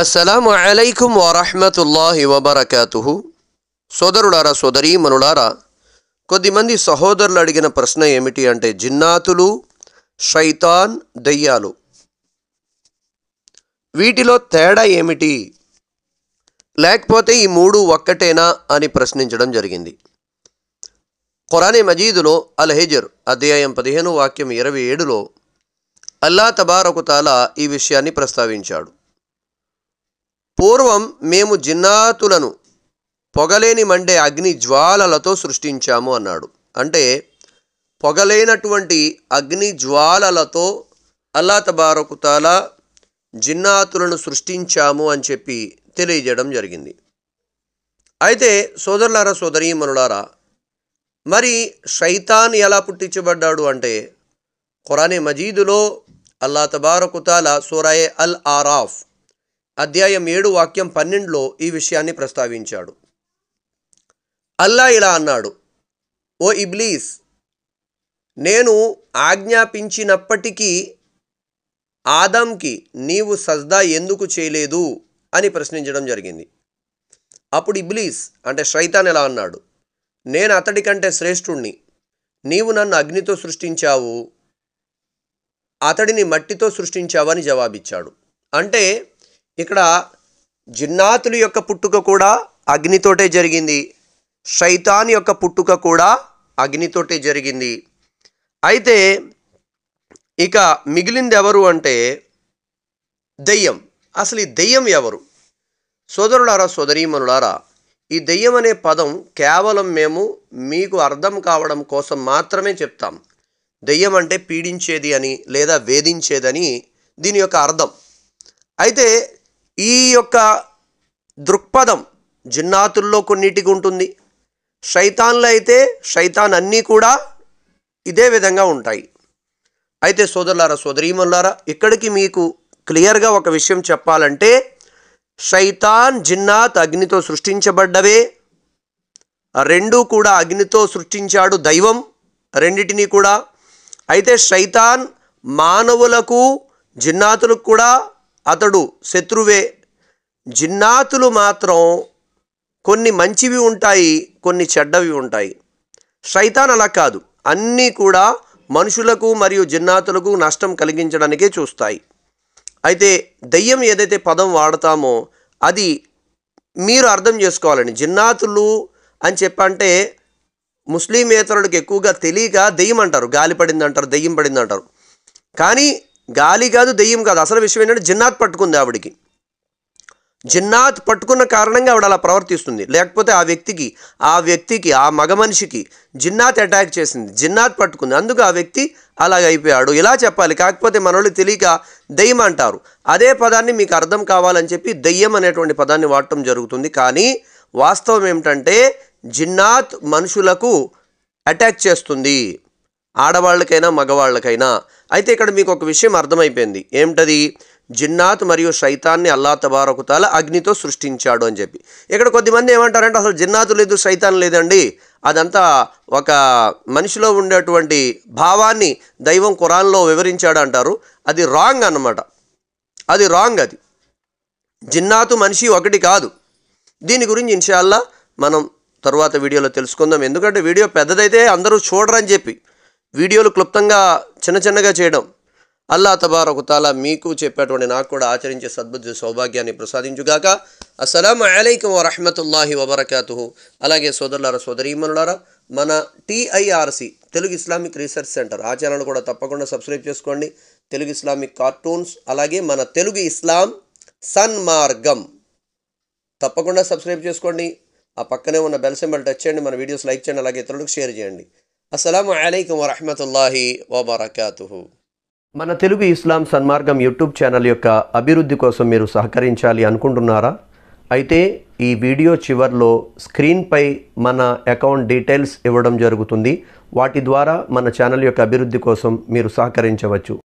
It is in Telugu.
అస్సలం అలైకుం వరహమతుల్లాహి సోదరుడారా సోదరులారా సోదరీమనులారా కొద్దిమంది సహోదరులు అడిగిన ప్రశ్న ఏమిటి అంటే జిన్నాతులు షైతాన్ దయ్యాలు వీటిలో తేడా ఏమిటి లేకపోతే ఈ మూడు ఒక్కటేనా అని ప్రశ్నించడం జరిగింది ఖురాని మజీదులో అల్ హెజర్ అధ్యాయం పదిహేను వాక్యం ఇరవై ఏడులో అల్లా తబారకుతాలా ఈ విషయాన్ని ప్రస్తావించాడు పూర్వం మేము జిన్నాతులను పొగలేని మండే అగ్ని జ్వాలలతో సృష్టించాము అన్నాడు అంటే పొగలేనటువంటి అగ్ని జ్వాలలతో అల్లా తబారకుతాలా జిన్నాతులను సృష్టించాము అని చెప్పి తెలియజేయడం జరిగింది అయితే సోదరులారా మనులారా మరి షైతాన్ ఎలా పుట్టించబడ్డాడు అంటే ఖురానే మజీదులో అల్లా తబారకుతాల సూరాయే అల్ ఆరాఫ్ అధ్యాయం ఏడు వాక్యం పన్నెండులో ఈ విషయాన్ని ప్రస్తావించాడు అల్లా ఇలా అన్నాడు ఓ ఇబ్లీస్ నేను ఆజ్ఞాపించినప్పటికీ ఆదంకి నీవు సజ్దా ఎందుకు చేయలేదు అని ప్రశ్నించడం జరిగింది అప్పుడు ఇబ్లీస్ అంటే శైతాన్ ఎలా అన్నాడు నేను అతడి కంటే శ్రేష్ఠుణ్ణి నీవు నన్ను అగ్నితో సృష్టించావు అతడిని మట్టితో సృష్టించావని జవాబిచ్చాడు అంటే ఇక్కడ జిన్నాతుల యొక్క పుట్టుక కూడా అగ్నితోటే జరిగింది శైతాన్ యొక్క పుట్టుక కూడా అగ్నితోటే జరిగింది అయితే ఇక మిగిలింది ఎవరు అంటే దెయ్యం అసలు ఈ దెయ్యం ఎవరు సోదరులారా సోదరీమనులారా ఈ దెయ్యం అనే పదం కేవలం మేము మీకు అర్థం కావడం కోసం మాత్రమే చెప్తాం దెయ్యం అంటే పీడించేది అని లేదా వేధించేదని దీని యొక్క అర్థం అయితే ఈ యొక్క దృక్పథం జిన్నాతుల్లో కొన్నిటికి ఉంటుంది శైతాన్లు అయితే శైతాన్ అన్నీ కూడా ఇదే విధంగా ఉంటాయి అయితే సోదరులారా సోదరీమల్లారా ఇక్కడికి మీకు క్లియర్గా ఒక విషయం చెప్పాలంటే శైతాన్ జిన్నాత్ అగ్నితో సృష్టించబడ్డవే రెండూ కూడా అగ్నితో సృష్టించాడు దైవం రెండిటినీ కూడా అయితే శైతాన్ మానవులకు జిన్నాతులకు కూడా అతడు శత్రువే జిన్నాతులు మాత్రం కొన్ని మంచివి ఉంటాయి కొన్ని చెడ్డవి ఉంటాయి సైతాన్ అలా కాదు అన్నీ కూడా మనుషులకు మరియు జిన్నాతులకు నష్టం కలిగించడానికే చూస్తాయి అయితే దయ్యం ఏదైతే పదం వాడతామో అది మీరు అర్థం చేసుకోవాలండి జిన్నాతులు అని చెప్పంటే ముస్లిమేతరులకు ఎక్కువగా తెలియక దెయ్యం అంటారు గాలి పడింది అంటారు దెయ్యం పడింది అంటారు కానీ గాలి కాదు దెయ్యం కాదు అసలు విషయం ఏంటంటే జిన్నాత్ పట్టుకుంది ఆవిడికి జిన్నాత్ పట్టుకున్న కారణంగా ఆవిడ అలా ప్రవర్తిస్తుంది లేకపోతే ఆ వ్యక్తికి ఆ వ్యక్తికి ఆ మగ మనిషికి జిన్నాత్ అటాక్ చేసింది జిన్నాత్ పట్టుకుంది అందుకు ఆ వ్యక్తి అలాగైపోయాడు ఇలా చెప్పాలి కాకపోతే మనోళ్ళు తెలియక దెయ్యం అంటారు అదే పదాన్ని మీకు అర్థం కావాలని చెప్పి దెయ్యం అనేటువంటి పదాన్ని వాడటం జరుగుతుంది కానీ వాస్తవం ఏమిటంటే జిన్నాత్ మనుషులకు అటాక్ చేస్తుంది ఆడవాళ్ళకైనా మగవాళ్ళకైనా అయితే ఇక్కడ మీకు ఒక విషయం అర్థమైపోయింది ఏమిటది జిన్నాత్ మరియు శైతాన్ని అల్లా తబారకుతాల అగ్నితో సృష్టించాడు అని చెప్పి ఇక్కడ కొద్దిమంది ఏమంటారంటే అసలు జిన్నాతు లేదు శైతాన్ లేదండి అదంతా ఒక మనిషిలో ఉండేటువంటి భావాన్ని దైవం కురాన్లో వివరించాడు అంటారు అది రాంగ్ అన్నమాట అది రాంగ్ అది జిన్నాతు మనిషి ఒకటి కాదు దీని గురించి ఇన్షాల్లా మనం తరువాత వీడియోలో తెలుసుకుందాం ఎందుకంటే వీడియో పెద్దదైతే అందరూ చూడరని చెప్పి వీడియోలు క్లుప్తంగా చిన్న చిన్నగా చేయడం అల్లా తాలా మీకు చెప్పేటువంటి నాకు కూడా ఆచరించే సద్బుద్ధి సౌభాగ్యాన్ని ప్రసాదించుగాక అస్సలం అలైకం వరహమతుల్లాహి వబర్కాతు అలాగే సోదరులారా సోదరీమనులారా మన TIRC Telugu Islamic research centre ఆ ఛానల్ కూడా తప్పకుండా సబ్స్క్రైబ్ చేసుకోండి తెలుగు ఇస్లామిక్ కార్టూన్స్ అలాగే మన తెలుగు ఇస్లాం సన్మార్గం తప్పకుండా సబ్స్క్రైబ్ చేసుకోండి ఆ పక్కనే ఉన్న బెల్ సింబల్ టచ్ చేయండి మన వీడియోస్ లైక్ చేయండి అలాగే ఇతరులకు షేర్ చేయండి అస్సలం అయికం వరహమతుల్లాహి వబర్కాతు మన తెలుగు ఇస్లాం సన్మార్గం యూట్యూబ్ ఛానల్ యొక్క అభివృద్ధి కోసం మీరు సహకరించాలి అనుకుంటున్నారా అయితే ఈ వీడియో చివరిలో స్క్రీన్పై మన అకౌంట్ డీటెయిల్స్ ఇవ్వడం జరుగుతుంది వాటి ద్వారా మన ఛానల్ యొక్క అభివృద్ధి కోసం మీరు సహకరించవచ్చు